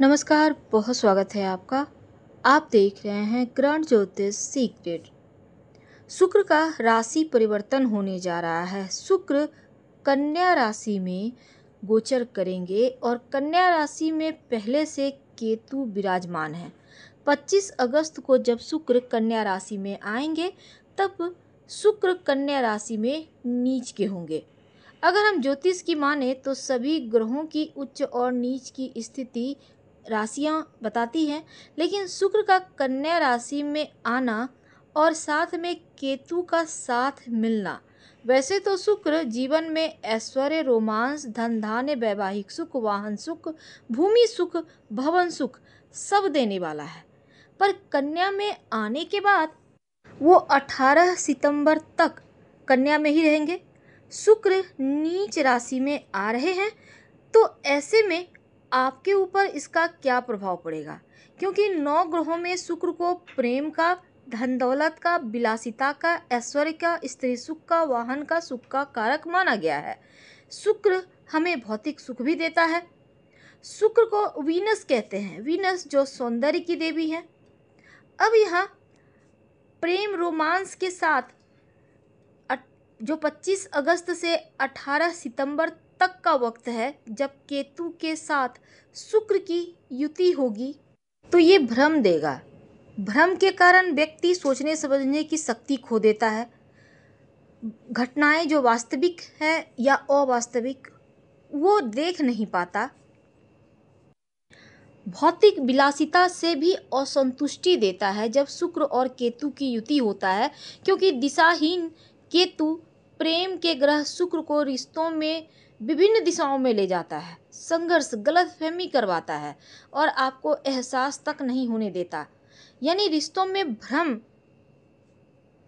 नमस्कार बहुत स्वागत है आपका आप देख रहे हैं ग्रहण ज्योतिष सीक्रेट शुक्र का राशि परिवर्तन होने जा रहा है शुक्र कन्या राशि में गोचर करेंगे और कन्या राशि में पहले से केतु विराजमान है 25 अगस्त को जब शुक्र कन्या राशि में आएंगे तब शुक्र कन्या राशि में नीच के होंगे अगर हम ज्योतिष की माने तो सभी ग्रहों की उच्च और नीच की स्थिति राशियाँ बताती हैं लेकिन शुक्र का कन्या राशि में आना और साथ में केतु का साथ मिलना वैसे तो शुक्र जीवन में ऐश्वर्य रोमांस धन धान्य वैवाहिक सुख वाहन सुख भूमि सुख भवन सुख सब देने वाला है पर कन्या में आने के बाद वो 18 सितंबर तक कन्या में ही रहेंगे शुक्र नीच राशि में आ रहे हैं तो ऐसे में आपके ऊपर इसका क्या प्रभाव पड़ेगा क्योंकि नौ ग्रहों में शुक्र को प्रेम का धन दौलत का विलासिता का ऐश्वर्य का स्त्री सुख का वाहन का सुख का कारक माना गया है शुक्र हमें भौतिक सुख भी देता है शुक्र को वीनस कहते हैं वीनस जो सौंदर्य की देवी है अब यहाँ प्रेम रोमांस के साथ जो 25 अगस्त से 18 सितंबर तक का वक्त है जब केतु के साथ शुक्र की युति होगी तो ये भ्रम देगा भ्रम के कारण व्यक्ति सोचने समझने की शक्ति खो देता है घटनाएं जो वास्तविक है या अवास्तविक वो देख नहीं पाता भौतिक विलासिता से भी असंतुष्टि देता है जब शुक्र और केतु की युति होता है क्योंकि दिशाहीन केतु प्रेम के ग्रह शुक्र को रिश्तों में विभिन्न दिशाओं में ले जाता है संघर्ष गलत फहमी करवाता है और आपको एहसास तक नहीं होने देता यानी रिश्तों में भ्रम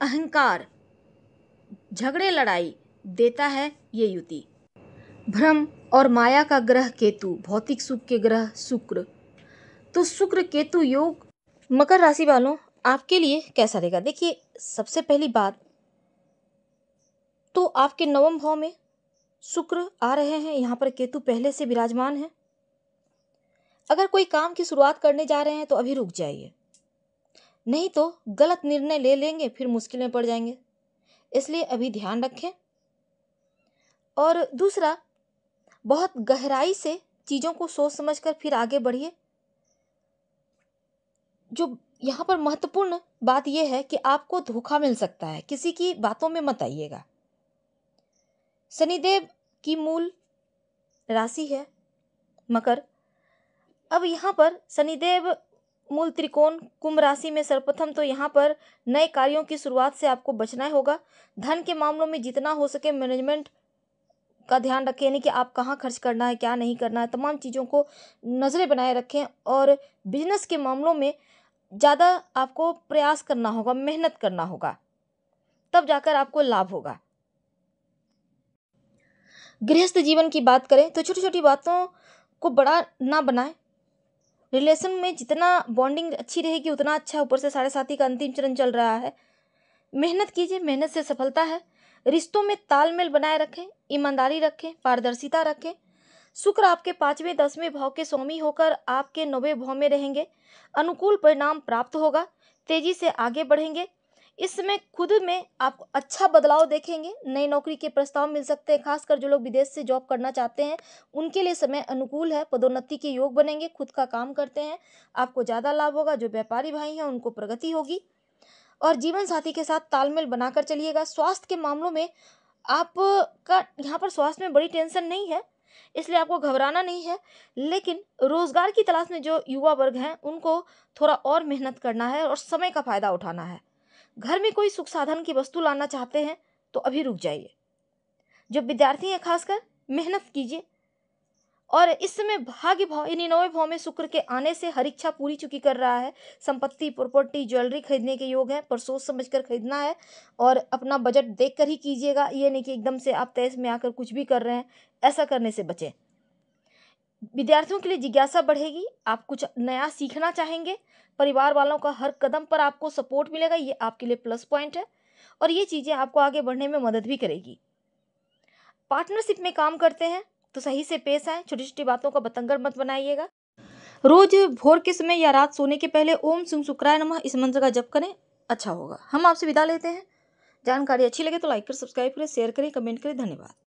अहंकार झगड़े लड़ाई देता है ये युति भ्रम और माया का ग्रह केतु भौतिक सुख के ग्रह शुक्र तो शुक्र केतु योग मकर राशि वालों आपके लिए कैसा रहेगा देखिए सबसे पहली बात तो आपके नवम भाव में शुक्र आ रहे हैं यहाँ पर केतु पहले से विराजमान है अगर कोई काम की शुरुआत करने जा रहे हैं तो अभी रुक जाइए नहीं तो गलत निर्णय ले लेंगे फिर मुश्किल में पड़ जाएंगे इसलिए अभी ध्यान रखें और दूसरा बहुत गहराई से चीज़ों को सोच समझ कर फिर आगे बढ़िए जो यहाँ पर महत्वपूर्ण बात यह है कि आपको धोखा मिल सकता है किसी की बातों में मत आइएगा शनिदेव की मूल राशि है मकर अब यहाँ पर शनिदेव मूल त्रिकोण कुंभ राशि में सर्वप्रथम तो यहाँ पर नए कार्यों की शुरुआत से आपको बचना होगा धन के मामलों में जितना हो सके मैनेजमेंट का ध्यान रखें यानी कि आप कहाँ खर्च करना है क्या नहीं करना है तमाम चीज़ों को नज़रें बनाए रखें और बिजनेस के मामलों में ज़्यादा आपको प्रयास करना होगा मेहनत करना होगा तब जाकर आपको लाभ होगा गृहस्थ जीवन की बात करें तो छोटी छोटी बातों को बड़ा ना बनाएं रिलेशन में जितना बॉन्डिंग अच्छी रहेगी उतना अच्छा ऊपर से साढ़े साथी का अंतिम चरण चल रहा है मेहनत कीजिए मेहनत से सफलता है रिश्तों में तालमेल बनाए रखें ईमानदारी रखें पारदर्शिता रखें शुक्र आपके पाँचवें दसवें भाव के स्वामी होकर आपके नौवें भाव में रहेंगे अनुकूल परिणाम प्राप्त होगा तेजी से आगे बढ़ेंगे इस समय खुद में आप अच्छा बदलाव देखेंगे नई नौकरी के प्रस्ताव मिल सकते हैं खासकर जो लोग विदेश से जॉब करना चाहते हैं उनके लिए समय अनुकूल है पदोन्नति के योग बनेंगे खुद का काम करते हैं आपको ज़्यादा लाभ होगा जो व्यापारी भाई हैं उनको प्रगति होगी और जीवन साथी के साथ तालमेल बनाकर चलिएगा स्वास्थ्य के मामलों में आपका यहाँ पर स्वास्थ्य में बड़ी टेंशन नहीं है इसलिए आपको घबराना नहीं है लेकिन रोज़गार की तलाश में जो युवा वर्ग हैं उनको थोड़ा और मेहनत करना है और समय का फ़ायदा उठाना है घर में कोई सुख साधन की वस्तु लाना चाहते हैं तो अभी रुक जाइए जो विद्यार्थी हैं खासकर मेहनत कीजिए और इस समय भाग्य भाव यानी नवे भाव में शुक्र के आने से हर इच्छा पूरी चुकी कर रहा है संपत्ति प्रॉपर्टी ज्वेलरी खरीदने के योग हैं पर सोच समझ कर खरीदना है और अपना बजट देख कर ही कीजिएगा ये नहीं कि एकदम से आप तेज में आकर कुछ भी कर रहे हैं ऐसा करने से बचें विद्यार्थियों के लिए जिज्ञासा बढ़ेगी आप कुछ नया सीखना चाहेंगे परिवार वालों का हर कदम पर आपको सपोर्ट मिलेगा ये आपके लिए प्लस पॉइंट है और ये चीज़ें आपको आगे बढ़ने में मदद भी करेगी पार्टनरशिप में काम करते हैं तो सही से पेश आए छोटी छोटी बातों का बतंगर मत बनाइएगा रोज भोर के समय या रात सोने के पहले ओम सिंह शुक्राय नमः इस मंत्र का जप करें अच्छा होगा हम आपसे विदा लेते हैं जानकारी अच्छी लगे तो लाइक करें सब्सक्राइब करें शेयर करें कमेंट करें धन्यवाद